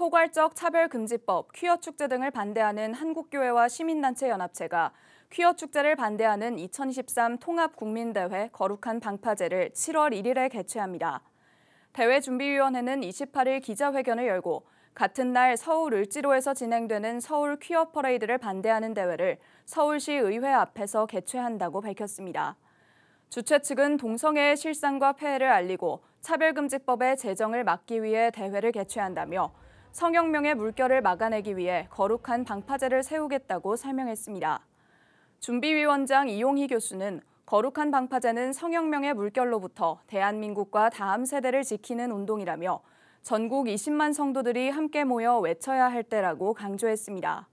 포괄적 차별금지법, 퀴어 축제 등을 반대하는 한국교회와 시민단체 연합체가 퀴어 축제를 반대하는 2023 통합국민대회 거룩한 방파제를 7월 1일에 개최합니다. 대회 준비위원회는 28일 기자회견을 열고 같은 날 서울 을지로에서 진행되는 서울 퀴어 퍼레이드를 반대하는 대회를 서울시 의회 앞에서 개최한다고 밝혔습니다. 주최 측은 동성애의 실상과 폐해를 알리고 차별금지법의 제정을 막기 위해 대회를 개최한다며 성혁명의 물결을 막아내기 위해 거룩한 방파제를 세우겠다고 설명했습니다. 준비위원장 이용희 교수는 거룩한 방파제는 성혁명의 물결로부터 대한민국과 다음 세대를 지키는 운동이라며 전국 20만 성도들이 함께 모여 외쳐야 할 때라고 강조했습니다.